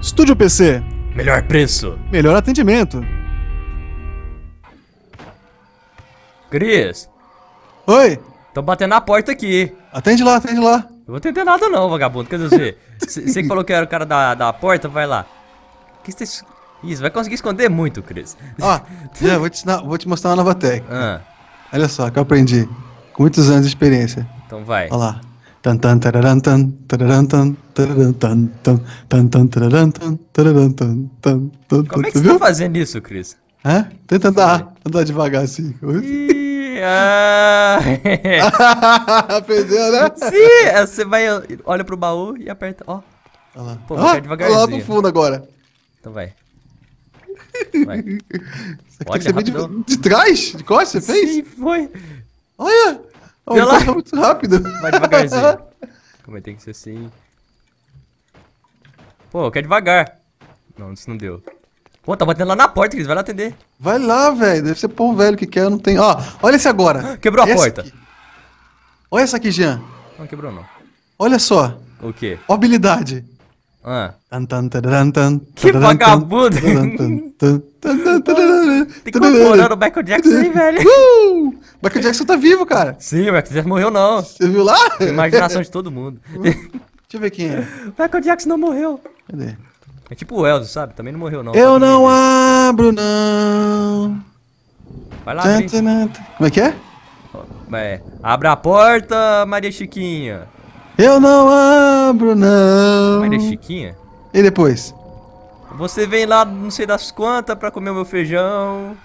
Estúdio PC. Melhor preço. Melhor atendimento. Cris. Oi. tô batendo na porta aqui. Atende lá, atende lá. Eu vou atender nada não, vagabundo. Quer dizer, você que falou que era o cara da, da porta, vai lá. Que você... Isso, vai conseguir esconder muito, Cris. Ó, ah, vou, te vou te mostrar uma nova técnica. Ah. Olha só, que eu aprendi. Com muitos anos de experiência. Então vai. Olha lá. Como é que você tá fazendo isso, Cris? Hã? Tenta andar, andar devagar assim. Ih, ah... Perdeu, né? Sim, é, você vai, olha pro baú e aperta, ó. lá. Pô, ah, devagarzinho. Lá no fundo agora. Então vai. Vai. Pode, que ser bem de, de trás? De costas, você fez? Sim, foi. Olha! Vai Olha lá. Tá muito rápido. Vai devagarzinho. Vai ter que ser assim. Pô, eu quero devagar. Não, isso não deu. Pô, tá batendo lá na porta, Cris. Vai lá atender. Vai lá, velho. Deve ser povo velho que quer, não tem. Ó, olha esse agora. Quebrou a esse porta. Aqui. Olha essa aqui, Jean. Não quebrou, não. Olha só. O quê? Ó habilidade. Ah. Que vagabundo! Tem que comemorar né, o Michael Jackson aí, velho. Uh! Michael Jackson tá vivo, cara. Sim, o Michael Jackson morreu, não. Você viu lá? Imaginação de todo mundo. Uh! Deixa eu ver quem é. O Michael Jackson não morreu. Cadê? É tipo o Elzo, sabe? Também não morreu, não. Eu não é? abro, não. Vai lá, Como é que é? É, abra a porta, Maria Chiquinha. Eu não abro, não. Mas é Chiquinha? E depois? Você vem lá, não sei das quantas, pra comer o meu feijão.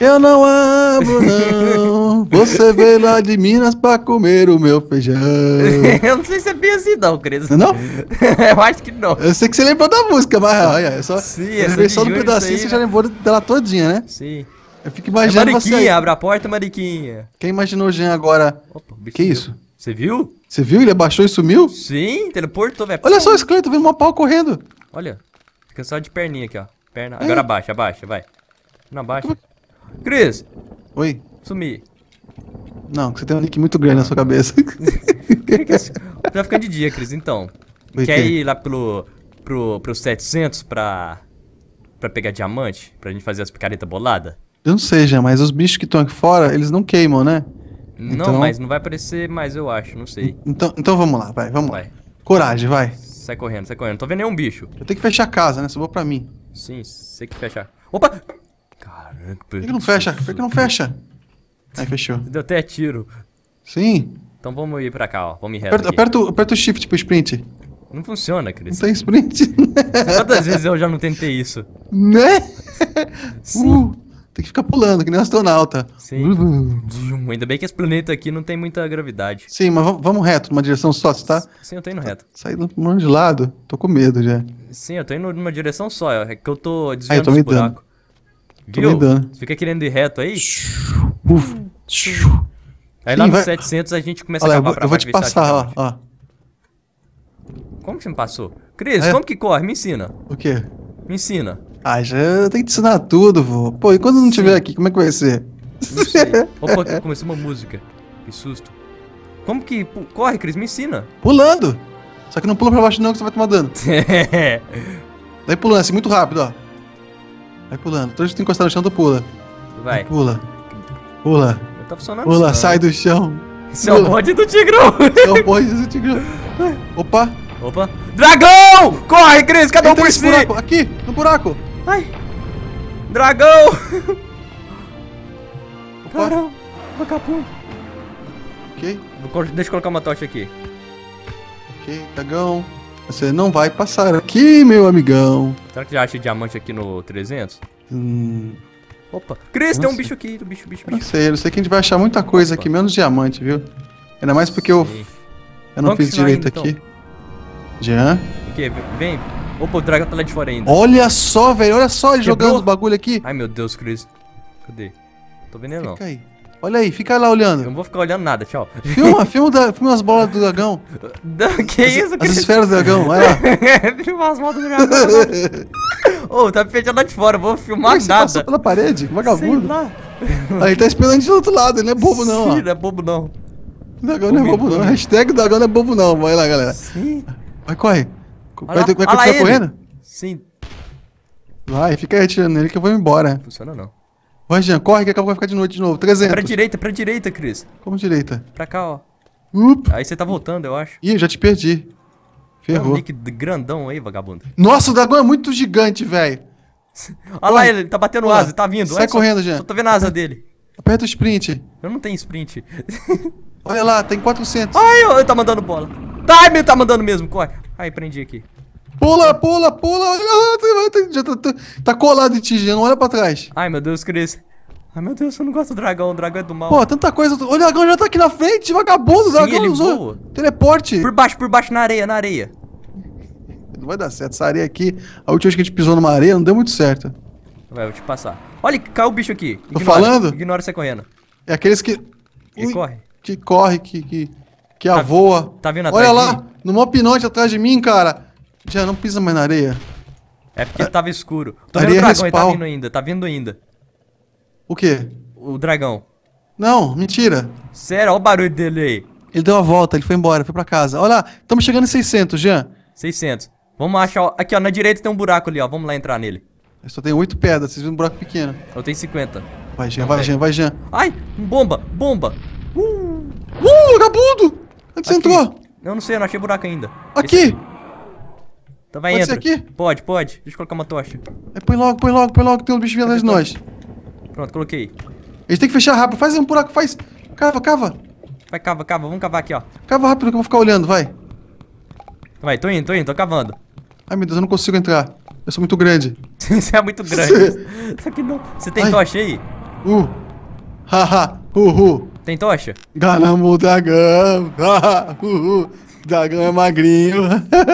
Eu não abro, não. Você veio lá de Minas pra comer o meu feijão. eu não sei se é bem assim, não, Cris. Não? eu acho que não. Eu sei que você lembrou da música, mas olha, é só. Sim, eu lembrei só no pedacinho você já lembrou dela todinha, né? Sim. Eu fico imaginando. É mariquinha, você... abre a porta, Mariquinha. Quem imaginou o Jean agora? Opa, que isso? Você viu? Você viu? Ele abaixou e sumiu? Sim, teleportou, velho. Olha só o esqueleto, vendo uma pau correndo. Olha, fica só de perninha aqui, ó. Perna. É. Agora abaixa, abaixa, vai. Não abaixa. Como... É Cris! Oi. Sumi. Não, você tem um link muito grande na sua cabeça. tá ficando de dia, Cris, então. Oi, Quer quem? ir lá pelo, pro, pro 700 pra, pra pegar diamante? Pra gente fazer as picaretas boladas? Eu não sei, já, mas os bichos que estão aqui fora, eles não queimam, né? Então... Não, mas não vai aparecer mais, eu acho, não sei. Então, então vamos lá, vai, vamos vai. lá. Coragem, vai. Sai correndo, sai correndo. Não tô vendo nenhum bicho. Eu tenho que fechar a casa, né? Sobrou pra mim. Sim, sei que fechar. Opa! Caramba. Por que, que não fecha? Por que, que não fecha? Aí, fechou. Deu até tiro. Sim. Então vamos ir pra cá, ó. Vamos ir reto aperta, aperta, aperta o shift pro sprint. Não funciona, Cris. Não tem sprint. Né? Quantas vezes eu já não tentei isso? Né? Sim. Uh. Tem que ficar pulando, que nem um astronauta. Sim. Ainda bem que esse planeta aqui não tem muita gravidade. Sim, mas vamos reto, numa direção só, você tá? Sim, eu tô indo tá reto. Saindo um de lado, tô com medo já. Sim, eu tô indo numa direção só, é que eu tô desviando ah, eu tô me Dando. Viu? Tô me dando. Você fica querendo ir reto aí? Uf. Aí Sim, lá nos vai... 700 a gente começa Olha, a acabar eu vou, eu vou te passar, ó, ó, Como que você me passou? Cris, é. como que corre? Me ensina. O quê? Me ensina. Ah, já tem que ensinar tudo, vô. Pô, e quando não estiver tiver aqui, como é que vai ser? Não sei. Opa, comecei uma música. Que susto. Como que. Corre, Cris, me ensina. Pulando! Só que não pula pra baixo, não, que você vai tomar dano. É. Vai pulando assim, muito rápido, ó. Vai pulando. Todos que encostar no chão, tu pula. Vai. pula. Pula. Não tá funcionando Pula, sai né? do chão. Esse pula. é o bode do Tigrão. Esse é o bode do Tigrão. Opa. Opa. Dragão! Corre, Cris, Cadê um por si. Buraco. Aqui, no buraco. Ai! Dragão! Caramba, vagabundo. Ok. Vou, deixa eu colocar uma tocha aqui. Ok, dragão. Você não vai passar aqui, meu amigão. Será que já acha diamante aqui no 300? Hum... Opa. Cris, tem um bicho aqui. Um bicho, bicho, bicho. Não sei, eu não sei que a gente vai achar muita coisa Opa. aqui, menos diamante, viu? Ainda mais porque eu... Eu não Vamos fiz direito então. aqui. Então. Jean? O quê? Vem, Opa, o dragão tá lá de fora ainda. Olha só, velho. Olha só ele jogando os bagulho aqui. Ai, meu Deus, Cris. Cadê? Tô vendo ele não. Fica aí. Olha aí, fica lá olhando. Eu não vou ficar olhando nada, tchau. Filma, filma, da, filma as bolas do dragão. que as, isso, Cris? As esferas do dragão, vai lá. filma as bolas do dragão. Tá Ô, oh, tá fechado tá lá de fora, vou filmar Mas nada. Você pela parede? Vagabundo. Sei lá. Aí ah, tá esperando a gente do outro lado, ele não é bobo não. Sim, ó. não é bobo não. O dragão não é bobo não. Hashtag dragão não é bobo não. Vai lá, galera. Sim. Vai, corre. Vai, vai, vai continuar correndo? Sim. Vai, fica aí atirando nele que eu vou embora. Funciona não. Vai, Jean, corre que acabou vai ficar de noite de novo. 300. Pra direita, pra direita, Cris. Como direita? Pra cá, ó. Up. Aí você tá voltando, eu acho. Ih, já te perdi. Ferrou. Tem um nick grandão aí, vagabundo. Nossa, o dragão é muito gigante, velho. Olha lá ele, ele tá batendo Olha. asa, tá vindo. Sai Olha, correndo, só, Jean. Só tô vendo a asa dele. Aperta o sprint. Eu não tenho sprint. Olha lá, tem 400. Ai, ele tá mandando bola. Tá, ele tá mandando mesmo, corre. Aí, prendi aqui. Pula, pula, pula. Ah, tá, tá, já tá, tá, tá colado em ti, não olha pra trás. Ai, meu Deus, Cris. Ai, meu Deus, eu não gosto do dragão. O dragão é do mal. Pô, tanta coisa. O dragão já tá aqui na frente, vagabundo. o dragão ele usou. Voa. Teleporte. Por baixo, por baixo, na areia, na areia. Não vai dar certo. Essa areia aqui, a última vez que a gente pisou numa areia, não deu muito certo. Vai, eu vou te passar. Olha, caiu o bicho aqui. Ignora, Tô falando? Ignora você correndo. É aqueles que. E corre que corre, que, que, que tá, avoa. Tá vindo atrás Olha lá, no maior pinote atrás de mim, cara. Já não pisa mais na areia. É porque a... Ah, tava escuro. Tô areia vendo o dragão, ele tá vindo ainda, tá vindo ainda. O quê? O dragão. Não, mentira. Sério, olha o barulho dele aí. Ele deu uma volta, ele foi embora, foi pra casa. Olha lá, estamos chegando em 600, Jean. 600. Vamos achar... Aqui, ó, na direita tem um buraco ali, ó. Vamos lá entrar nele. Eu só tenho 8 pedras, vocês viram um buraco pequeno. Eu tenho 50. Vai, Jean, então vai, Jean, vai, Jean. Ai, bomba, bomba vagabundo! Onde você entrou? Eu não sei, eu não achei buraco ainda. Aqui! Então vai, pode entra. aqui? Pode, pode. Deixa eu colocar uma tocha. É, põe logo, põe logo, põe logo, tem um bicho vindo atrás de nós. Pronto, coloquei. Eles têm que fechar rápido. Faz um buraco, faz. Cava, cava. Vai, cava, cava. Vamos cavar aqui, ó. Cava rápido que eu vou ficar olhando, vai. Vai, tô indo, tô indo, tô cavando. Ai, meu Deus, eu não consigo entrar. Eu sou muito grande. Você é muito grande. Você... que não... Você tem Ai. tocha aí? Uh. Haha. Uhu. Tem tocha? Ganamos o dragão. Uhul. Dragão é magrinho.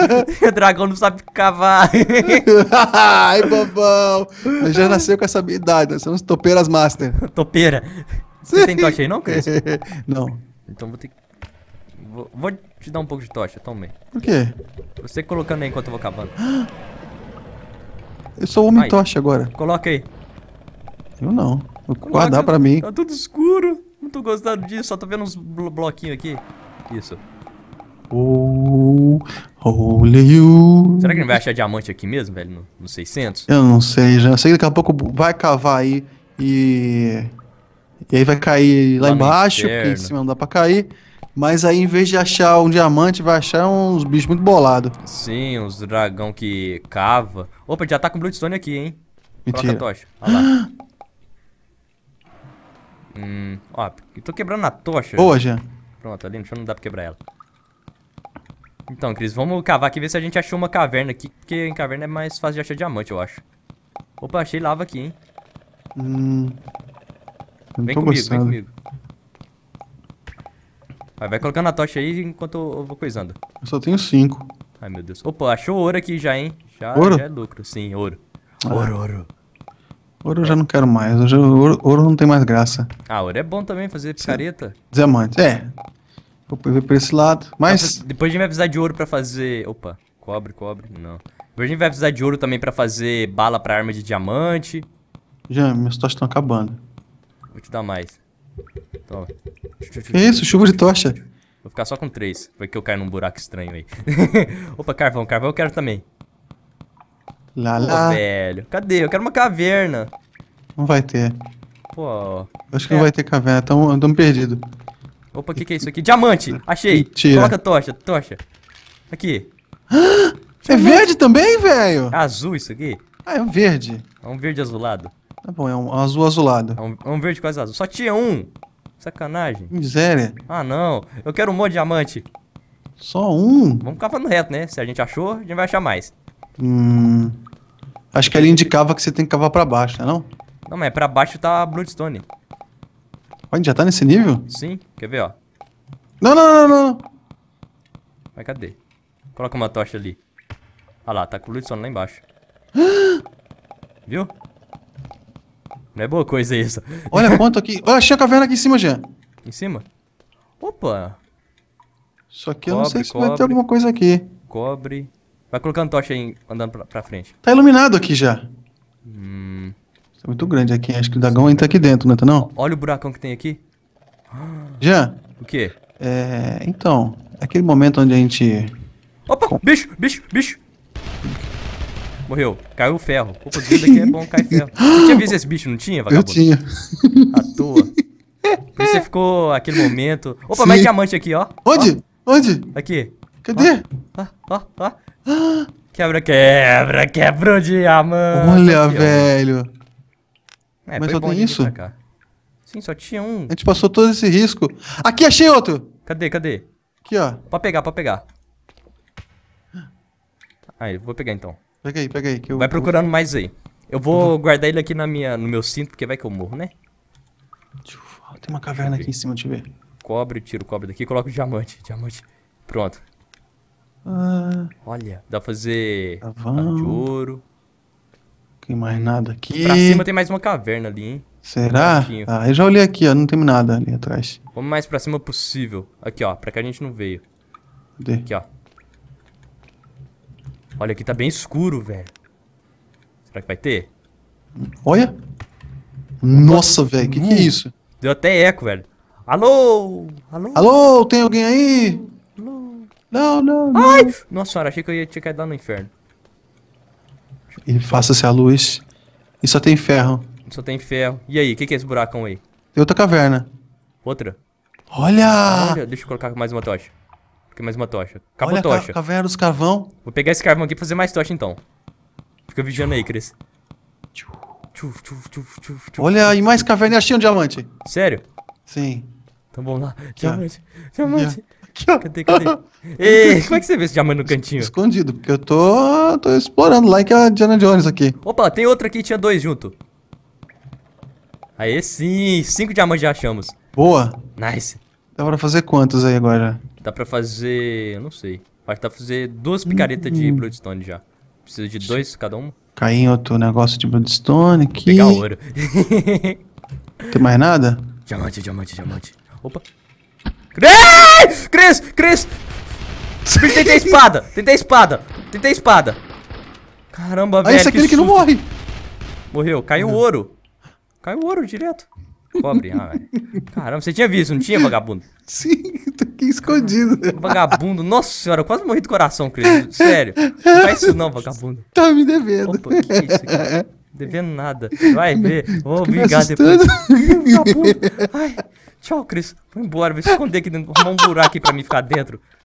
o dragão não sabe cavar. Ai, bobão. Eu já nasceu com essa habilidade. Nós né? somos topeiras master. Topeira. Você tem tocha aí não, Cris? não. Então vou ter que... Vou, vou te dar um pouco de tocha, tome. Por quê? Você colocando aí enquanto eu vou cavando. Eu sou homem tocha agora. Coloca aí. Eu não. Vou Coloca. guardar pra mim. Tá tudo escuro. Não tô gostando disso, só tô vendo uns blo bloquinhos aqui. Isso. Oh, holy you. Será que não vai achar diamante aqui mesmo, velho? No, no 600? Eu não sei, já sei que daqui a pouco vai cavar aí e... E aí vai cair lá, lá embaixo, porque em cima não dá pra cair. Mas aí, em vez de achar um diamante, vai achar uns bichos muito bolados. Sim, uns dragão que cava. Opa, já tá com Bloodstone aqui, hein? Mentira. Coloca a tocha. Olha lá. Hum, ó, tô quebrando a tocha. Boa, Jean. Pronto, ali no chão não dá pra quebrar ela. Então, Cris, vamos cavar aqui e ver se a gente achou uma caverna aqui, porque em caverna é mais fácil de achar diamante, eu acho. Opa, achei lava aqui, hein? Hum. Vem comigo, gostando. vem comigo. Vai, vai colocando a tocha aí enquanto eu vou coisando. Eu só tenho cinco. Ai, meu Deus. Opa, achou ouro aqui já, hein? Já, ouro? já é lucro. Sim, ouro. Ah. Ouro, ouro. Ouro eu já não quero mais. Hoje, ouro, ouro não tem mais graça. Ah, ouro é bom também fazer picareta. Diamante, é. Vou ver pra esse lado. Mas. Depois a gente vai precisar de ouro pra fazer. Opa, cobre, cobre. Não. Depois a gente vai precisar de ouro também pra fazer bala pra arma de diamante. Já, meus tochas estão acabando. Vou te dar mais. Toma. Que isso, chuva de tocha. Vou ficar só com três. Vai que eu caio num buraco estranho aí. Opa, carvão, carvão eu quero também. Lá, Pô, lá. velho. Cadê? Eu quero uma caverna. Não vai ter. Pô. Acho que é. não vai ter caverna, estamos perdido. Opa, o que, que é isso aqui? Diamante! Achei! Mentira. Coloca a tocha, tocha. Aqui. é verde também, velho? É azul isso aqui? Ah, é um verde. É um verde azulado. Tá bom, é um azul azulado. É um, é um verde quase azul. Só tinha um! Sacanagem. Miséria. Ah, não. Eu quero um monte de diamante. Só um? Vamos ficar falando reto, né? Se a gente achou, a gente vai achar mais. Hum... Acho que ele indicava que você tem que cavar pra baixo, não é não? Não, mas é pra baixo tá Bloodstone. Olha, já tá nesse nível? Sim, quer ver, ó. Não, não, não, não. Mas cadê? Coloca uma tocha ali. Olha lá, tá com Bloodstone lá embaixo. Viu? Não é boa coisa isso. Olha quanto aqui. Olha, achei a caverna aqui em cima, Jean. Em cima? Opa! Só que eu não sei se cobre, vai ter alguma coisa aqui. Cobre. Vai colocando tocha aí, andando pra, pra frente. Tá iluminado aqui já. Hum. Tá muito grande aqui. Acho que o dragão ainda tá aqui dentro, não tá não? Olha o buracão que tem aqui. Já. O quê? É, então, aquele momento onde a gente... Opa, Com... bicho, bicho, bicho. Morreu. Caiu o ferro. O que é bom cair ferro. Você tinha visto esse bicho, não tinha, vagabundo? Eu tinha. À toa. Por isso você ficou aquele momento... Opa, Sim. mais diamante aqui, ó. Onde? Ó. Onde? Aqui. Cadê? Ó, ó, ó. ó. Quebra, quebra, quebra o diamante. Olha, aqui, velho. É, Mas só tem isso? Sim, só tinha um. A gente passou todo esse risco. Aqui, achei outro. Cadê, cadê? Aqui, ó. Pra pegar, pra pegar. Aí, vou pegar então. Pega aí, pega aí. Que eu, vai procurando eu... mais aí. Eu vou uhum. guardar ele aqui na minha, no meu cinto, porque vai que eu morro, né? Tem uma caverna aqui em cima, deixa eu ver. Cobre, tiro o cobre daqui e coloco o diamante. Diamante. Pronto. Ah, Olha, dá pra fazer tá de ouro. Tem mais nada aqui. Pra cima tem mais uma caverna ali, hein? Será? Um ah, eu já olhei aqui, ó. Não tem nada ali atrás. Vamos mais pra cima possível. Aqui, ó. Pra que a gente não veio. Cadê? Aqui, ó. Olha, aqui tá bem escuro, velho. Será que vai ter? Olha! Nossa, velho, que que é uh, isso? Deu até eco, velho. Alô? Alô? Alô, tem alguém aí? Não, não, não. Ai! Nossa senhora, achei que eu ia, te que dar no inferno. E faça-se a luz. E só tem ferro. Só tem ferro. E aí, o que, que é esse buracão aí? Tem outra caverna. Outra? Olha! Olha, deixa eu colocar mais uma tocha. Porque mais uma tocha. Acabou a tocha. Ca caverna dos carvão. Vou pegar esse carvão aqui pra fazer mais tocha então. Fica vigiando aí, Cris. Tchuf, tchuf, tchuf, Olha, e mais caverna e achei um diamante. Sério? Sim. Então vamos lá. Diamante, diamante. Yeah. Aqui, ó. Cadê, cadê? Ei, como é que você vê esse diamante no cantinho? Escondido, porque eu tô, tô explorando lá que é a Diana Jones aqui. Opa, tem outro aqui, tinha dois junto. Aí sim, cinco diamantes já achamos. Boa. Nice. Dá pra fazer quantos aí agora? Dá pra fazer... eu não sei. Acho que dá pra fazer duas picaretas hum. de bloodstone já. Precisa de dois cada um. Caiu em outro negócio de bloodstone aqui. Vou pegar ouro. tem mais nada? Diamante, diamante, diamante. Opa. Cris! Cris! Cris! Tentei a espada! Tentei a espada! Tentei a espada! Caramba, velho. Ah, esse é aquele que, que não morre! Morreu, caiu uhum. ouro. Caiu o ouro direto. Cobre, ah, velho. Caramba, você tinha visto, não tinha, vagabundo? Sim, tô aqui escondido. Caramba, vagabundo, nossa senhora, eu quase morri do coração, Cris. Sério. Não faz isso não, vagabundo. Tá me devendo. Opa, que é isso Devendo nada. Vai ver. Vou brigar depois. Ai, tchau, Cris. Vou embora, vou esconder aqui dentro. Vou arrumar um buraco aqui pra mim ficar dentro.